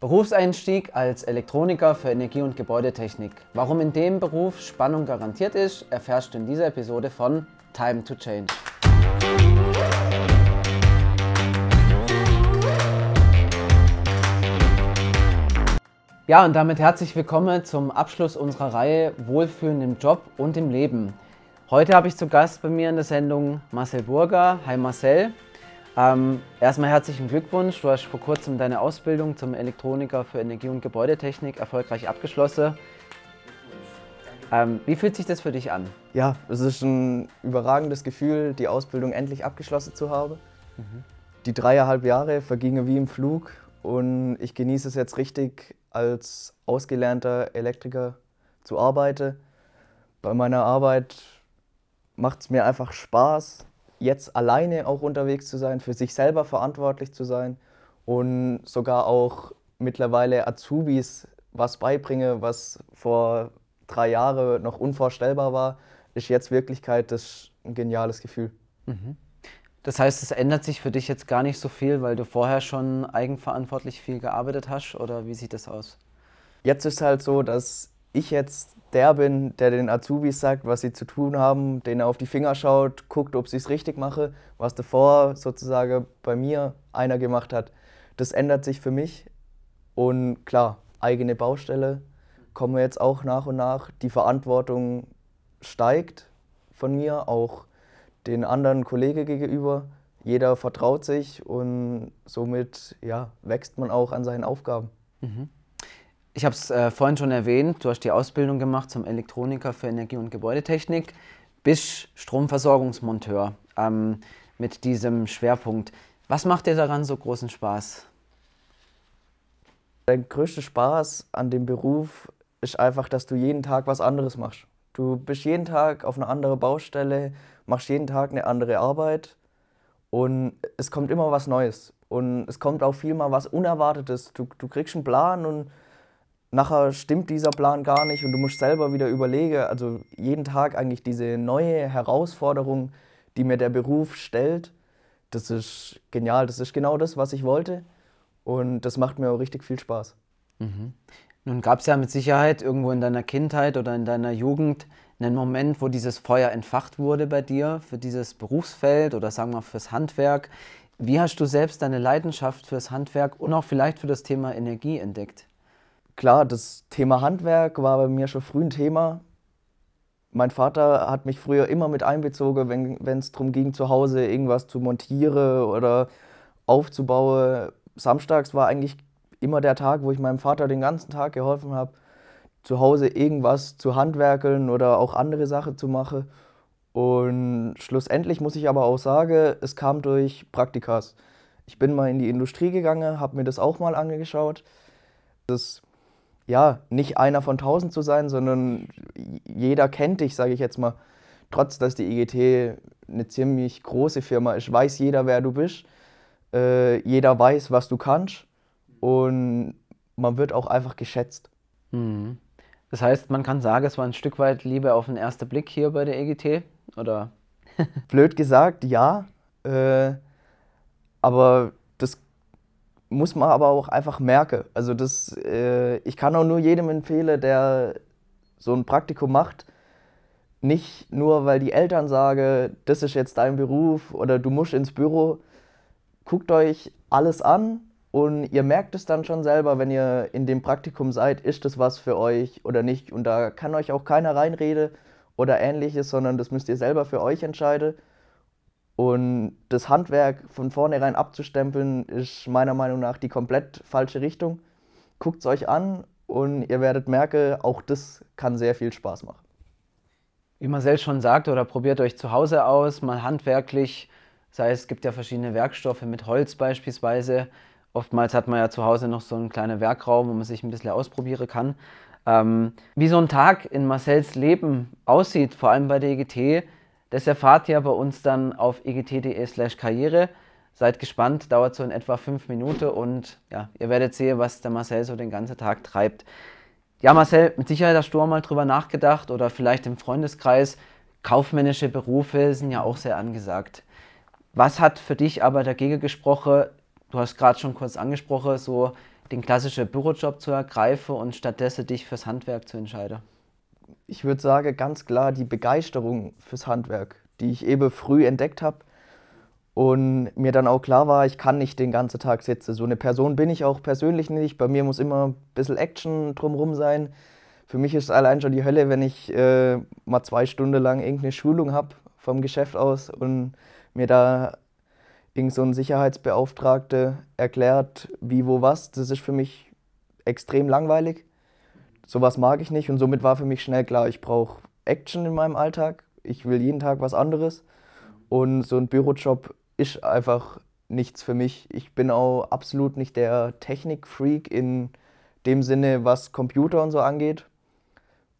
Berufseinstieg als Elektroniker für Energie- und Gebäudetechnik. Warum in dem Beruf Spannung garantiert ist, erfährst du in dieser Episode von Time to Change. Ja, und damit herzlich willkommen zum Abschluss unserer Reihe Wohlfühlen im Job und im Leben. Heute habe ich zu Gast bei mir in der Sendung Marcel Burger. Hi Marcel. Ähm, erstmal herzlichen Glückwunsch. Du hast vor kurzem deine Ausbildung zum Elektroniker für Energie- und Gebäudetechnik erfolgreich abgeschlossen. Ähm, wie fühlt sich das für dich an? Ja, es ist ein überragendes Gefühl, die Ausbildung endlich abgeschlossen zu haben. Mhm. Die dreieinhalb Jahre vergingen wie im Flug und ich genieße es jetzt richtig, als ausgelernter Elektriker zu arbeiten. Bei meiner Arbeit macht es mir einfach Spaß jetzt alleine auch unterwegs zu sein, für sich selber verantwortlich zu sein und sogar auch mittlerweile Azubis was beibringe, was vor drei Jahren noch unvorstellbar war, ist jetzt Wirklichkeit. Das ist ein geniales Gefühl. Mhm. Das heißt, es ändert sich für dich jetzt gar nicht so viel, weil du vorher schon eigenverantwortlich viel gearbeitet hast oder wie sieht das aus? Jetzt ist es halt so, dass ich jetzt der bin, der den Azubis sagt, was sie zu tun haben, denen auf die Finger schaut, guckt, ob sie es richtig mache, was davor sozusagen bei mir einer gemacht hat, das ändert sich für mich. Und klar, eigene Baustelle kommen wir jetzt auch nach und nach. Die Verantwortung steigt von mir, auch den anderen Kollegen gegenüber. Jeder vertraut sich und somit ja, wächst man auch an seinen Aufgaben. Mhm. Ich habe es äh, vorhin schon erwähnt, du hast die Ausbildung gemacht zum Elektroniker für Energie- und Gebäudetechnik, bist Stromversorgungsmonteur ähm, mit diesem Schwerpunkt. Was macht dir daran so großen Spaß? Der größte Spaß an dem Beruf ist einfach, dass du jeden Tag was anderes machst. Du bist jeden Tag auf einer anderen Baustelle, machst jeden Tag eine andere Arbeit und es kommt immer was Neues. Und es kommt auch viel mal was Unerwartetes. Du, du kriegst einen Plan und nachher stimmt dieser Plan gar nicht und du musst selber wieder überlegen. Also jeden Tag eigentlich diese neue Herausforderung, die mir der Beruf stellt, das ist genial. Das ist genau das, was ich wollte und das macht mir auch richtig viel Spaß. Mhm. Nun gab es ja mit Sicherheit irgendwo in deiner Kindheit oder in deiner Jugend einen Moment, wo dieses Feuer entfacht wurde bei dir für dieses Berufsfeld oder sagen wir fürs Handwerk. Wie hast du selbst deine Leidenschaft fürs Handwerk und auch vielleicht für das Thema Energie entdeckt? klar, das Thema Handwerk war bei mir schon früh ein Thema. Mein Vater hat mich früher immer mit einbezogen, wenn es darum ging, zu Hause irgendwas zu montieren oder aufzubauen. Samstags war eigentlich immer der Tag, wo ich meinem Vater den ganzen Tag geholfen habe, zu Hause irgendwas zu handwerkeln oder auch andere Sachen zu machen. Und schlussendlich muss ich aber auch sagen, es kam durch Praktikas. Ich bin mal in die Industrie gegangen, habe mir das auch mal angeschaut. Das ja, nicht einer von tausend zu sein, sondern jeder kennt dich, sage ich jetzt mal. Trotz, dass die IGT e eine ziemlich große Firma ist, weiß jeder, wer du bist. Äh, jeder weiß, was du kannst. Und man wird auch einfach geschätzt. Mhm. Das heißt, man kann sagen, es war ein Stück weit Liebe auf den ersten Blick hier bei der EGT, oder? Blöd gesagt, ja. Äh, aber muss man aber auch einfach merken. Also das, äh, ich kann auch nur jedem empfehlen, der so ein Praktikum macht, nicht nur, weil die Eltern sagen, das ist jetzt dein Beruf oder du musst ins Büro. Guckt euch alles an und ihr merkt es dann schon selber, wenn ihr in dem Praktikum seid, ist das was für euch oder nicht. Und da kann euch auch keiner reinreden oder ähnliches, sondern das müsst ihr selber für euch entscheiden. Und das Handwerk von vornherein abzustempeln, ist meiner Meinung nach die komplett falsche Richtung. Guckt es euch an und ihr werdet merken, auch das kann sehr viel Spaß machen. Wie Marcel schon sagt, oder probiert euch zu Hause aus, mal handwerklich. Sei das heißt, es gibt ja verschiedene Werkstoffe mit Holz beispielsweise. Oftmals hat man ja zu Hause noch so einen kleinen Werkraum, wo man sich ein bisschen ausprobieren kann. Ähm, wie so ein Tag in Marcells Leben aussieht, vor allem bei der EGT, das erfahrt ihr bei uns dann auf igtde slash karriere. Seid gespannt, dauert so in etwa fünf Minuten und ja, ihr werdet sehen, was der Marcel so den ganzen Tag treibt. Ja, Marcel, mit Sicherheit hast du auch mal drüber nachgedacht oder vielleicht im Freundeskreis. Kaufmännische Berufe sind ja auch sehr angesagt. Was hat für dich aber dagegen gesprochen? Du hast gerade schon kurz angesprochen, so den klassischen Bürojob zu ergreifen und stattdessen dich fürs Handwerk zu entscheiden ich würde sagen, ganz klar die Begeisterung fürs Handwerk, die ich eben früh entdeckt habe und mir dann auch klar war, ich kann nicht den ganzen Tag sitzen. So eine Person bin ich auch persönlich nicht. Bei mir muss immer ein bisschen Action drumherum sein. Für mich ist es allein schon die Hölle, wenn ich äh, mal zwei Stunden lang irgendeine Schulung habe vom Geschäft aus und mir da irgend so ein Sicherheitsbeauftragte erklärt, wie, wo, was. Das ist für mich extrem langweilig sowas mag ich nicht und somit war für mich schnell klar, ich brauche Action in meinem Alltag, ich will jeden Tag was anderes und so ein Bürojob ist einfach nichts für mich. Ich bin auch absolut nicht der Technikfreak in dem Sinne, was Computer und so angeht.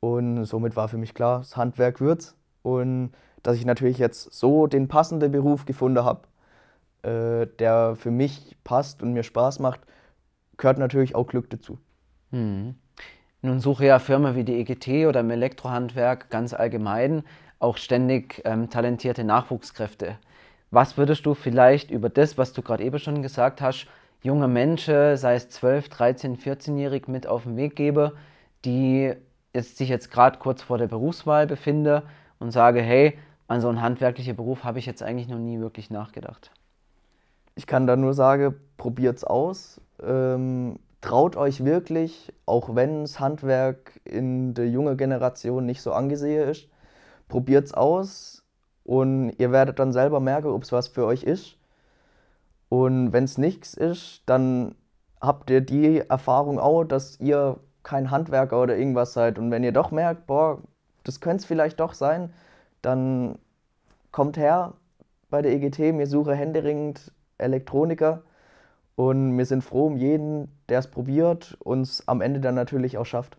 Und somit war für mich klar, das Handwerk wird's und dass ich natürlich jetzt so den passenden Beruf gefunden habe, äh, der für mich passt und mir Spaß macht, gehört natürlich auch Glück dazu. Hm. Nun suche ja Firmen wie die EGT oder im Elektrohandwerk ganz allgemein auch ständig ähm, talentierte Nachwuchskräfte. Was würdest du vielleicht über das, was du gerade eben schon gesagt hast, junge Menschen, sei es 12, 13, 14-jährig, mit auf den Weg geben, die jetzt, sich jetzt gerade kurz vor der Berufswahl befinden und sage, hey, an so einen handwerklichen Beruf habe ich jetzt eigentlich noch nie wirklich nachgedacht? Ich kann da nur sagen, probiert's aus. Ähm, traut euch wirklich, auch wenn das Handwerk in der jungen Generation nicht so angesehen ist, probiert es aus und ihr werdet dann selber merken, ob es was für euch ist. Und wenn es nichts ist, dann habt ihr die Erfahrung auch, dass ihr kein Handwerker oder irgendwas seid. Und wenn ihr doch merkt, boah, das könnte es vielleicht doch sein, dann kommt her bei der EGT, mir suche händeringend Elektroniker und wir sind froh um jeden, der es probiert und es am Ende dann natürlich auch schafft.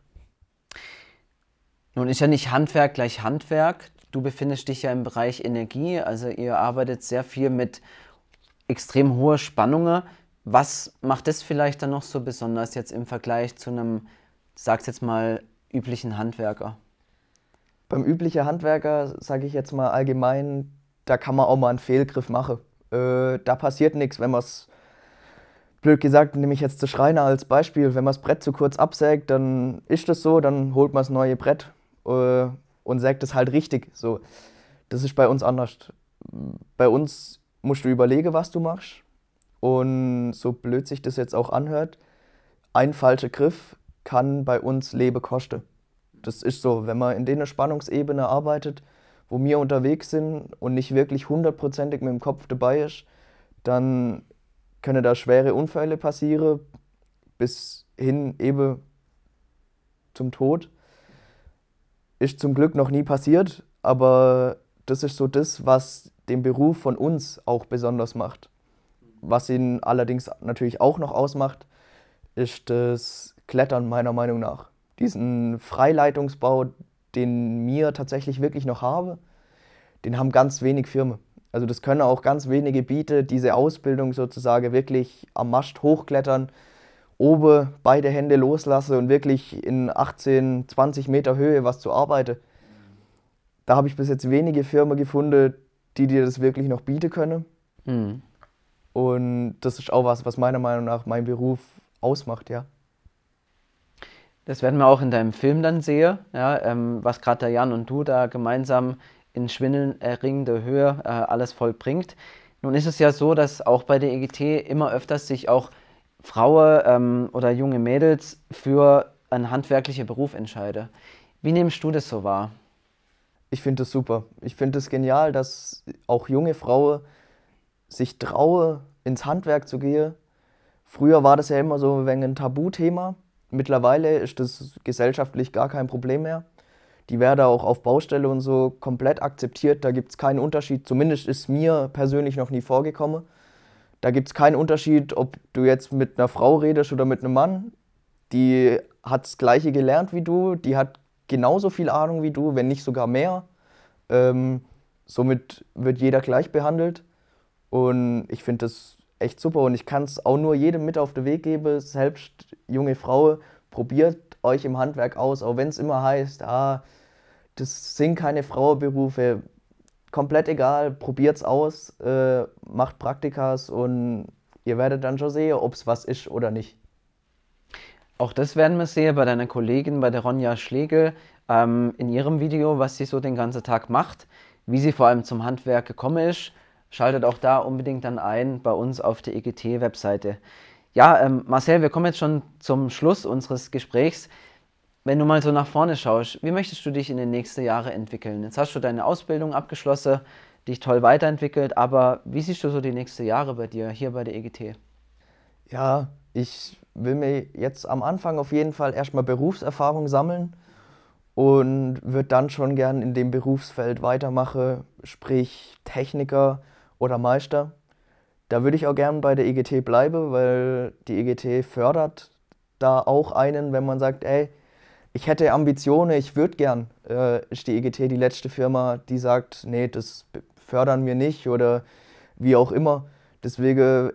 Nun ist ja nicht Handwerk gleich Handwerk. Du befindest dich ja im Bereich Energie, also ihr arbeitet sehr viel mit extrem hoher Spannungen. Was macht das vielleicht dann noch so besonders jetzt im Vergleich zu einem, sag's jetzt mal, üblichen Handwerker? Beim üblichen Handwerker, sage ich jetzt mal allgemein, da kann man auch mal einen Fehlgriff machen. Äh, da passiert nichts, wenn man es blöd gesagt, nehme ich jetzt den Schreiner als Beispiel. Wenn man das Brett zu kurz absägt, dann ist das so, dann holt man das neue Brett äh, und sägt es halt richtig. So. Das ist bei uns anders. Bei uns musst du überlegen, was du machst. Und so blöd sich das jetzt auch anhört, ein falscher Griff kann bei uns Lebe kosten. Das ist so, wenn man in der Spannungsebene arbeitet, wo wir unterwegs sind und nicht wirklich hundertprozentig mit dem Kopf dabei ist, dann können da schwere Unfälle passieren, bis hin eben zum Tod. Ist zum Glück noch nie passiert, aber das ist so das, was den Beruf von uns auch besonders macht. Was ihn allerdings natürlich auch noch ausmacht, ist das Klettern meiner Meinung nach. Diesen Freileitungsbau, den mir tatsächlich wirklich noch habe, den haben ganz wenig Firmen. Also das können auch ganz wenige Gebiete, diese Ausbildung sozusagen wirklich am Mast hochklettern, oben beide Hände loslassen und wirklich in 18, 20 Meter Höhe was zu arbeiten. Da habe ich bis jetzt wenige Firmen gefunden, die dir das wirklich noch bieten können. Mhm. Und das ist auch was, was meiner Meinung nach meinen Beruf ausmacht, ja. Das werden wir auch in deinem Film dann sehen, ja, ähm, was gerade der Jan und du da gemeinsam in schwindelerregender Höhe äh, alles vollbringt. Nun ist es ja so, dass auch bei der EGT immer öfters sich auch Frauen ähm, oder junge Mädels für einen handwerklichen Beruf entscheiden. Wie nimmst du das so wahr? Ich finde das super. Ich finde es das genial, dass auch junge Frauen sich traue, ins Handwerk zu gehen. Früher war das ja immer so ein, ein Tabuthema. Mittlerweile ist das gesellschaftlich gar kein Problem mehr die werden auch auf Baustelle und so komplett akzeptiert. Da gibt es keinen Unterschied. Zumindest ist mir persönlich noch nie vorgekommen. Da gibt es keinen Unterschied, ob du jetzt mit einer Frau redest oder mit einem Mann. Die hat das Gleiche gelernt wie du. Die hat genauso viel Ahnung wie du, wenn nicht sogar mehr. Ähm, somit wird jeder gleich behandelt. Und ich finde das echt super. Und ich kann es auch nur jedem mit auf den Weg geben, selbst junge Frau, probiert euch im Handwerk aus, auch wenn es immer heißt, ah, das sind keine Frauenberufe. Komplett egal, probiert's aus, äh, macht Praktikas und ihr werdet dann schon sehen, ob es was ist oder nicht. Auch das werden wir sehen bei deiner Kollegin, bei der Ronja Schlegel, ähm, in ihrem Video, was sie so den ganzen Tag macht, wie sie vor allem zum Handwerk gekommen ist. Schaltet auch da unbedingt dann ein bei uns auf der EGT-Webseite. Ja, ähm, Marcel, wir kommen jetzt schon zum Schluss unseres Gesprächs. Wenn du mal so nach vorne schaust, wie möchtest du dich in den nächsten Jahren entwickeln? Jetzt hast du deine Ausbildung abgeschlossen, dich toll weiterentwickelt, aber wie siehst du so die nächsten Jahre bei dir hier bei der EGT? Ja, ich will mir jetzt am Anfang auf jeden Fall erstmal Berufserfahrung sammeln und würde dann schon gern in dem Berufsfeld weitermachen, sprich Techniker oder Meister. Da würde ich auch gern bei der EGT bleiben, weil die EGT fördert da auch einen, wenn man sagt, ey, ich hätte Ambitionen, ich würde gern, äh, ist die EGT die letzte Firma, die sagt, nee, das fördern wir nicht oder wie auch immer. Deswegen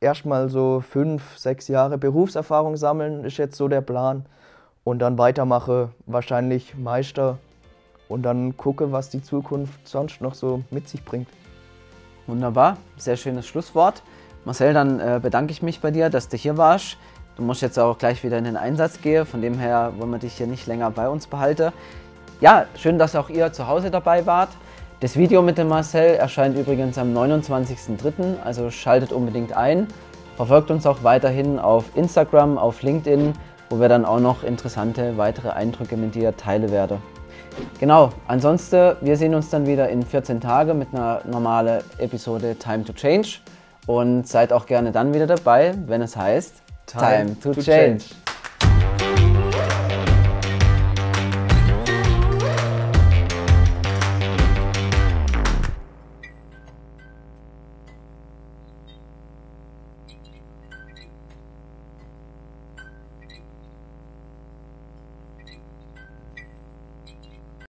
erstmal so fünf, sechs Jahre Berufserfahrung sammeln, ist jetzt so der Plan. Und dann weitermache, wahrscheinlich Meister und dann gucke, was die Zukunft sonst noch so mit sich bringt. Wunderbar, sehr schönes Schlusswort. Marcel, dann äh, bedanke ich mich bei dir, dass du hier warst. Du musst jetzt auch gleich wieder in den Einsatz gehen, von dem her wollen wir dich hier nicht länger bei uns behalten. Ja, schön, dass auch ihr zu Hause dabei wart. Das Video mit dem Marcel erscheint übrigens am 29.03., also schaltet unbedingt ein. Verfolgt uns auch weiterhin auf Instagram, auf LinkedIn, wo wir dann auch noch interessante weitere Eindrücke mit dir teilen werden. Genau, ansonsten, wir sehen uns dann wieder in 14 Tagen mit einer normalen Episode Time to Change. Und seid auch gerne dann wieder dabei, wenn es heißt Time, Time to, to, change. change.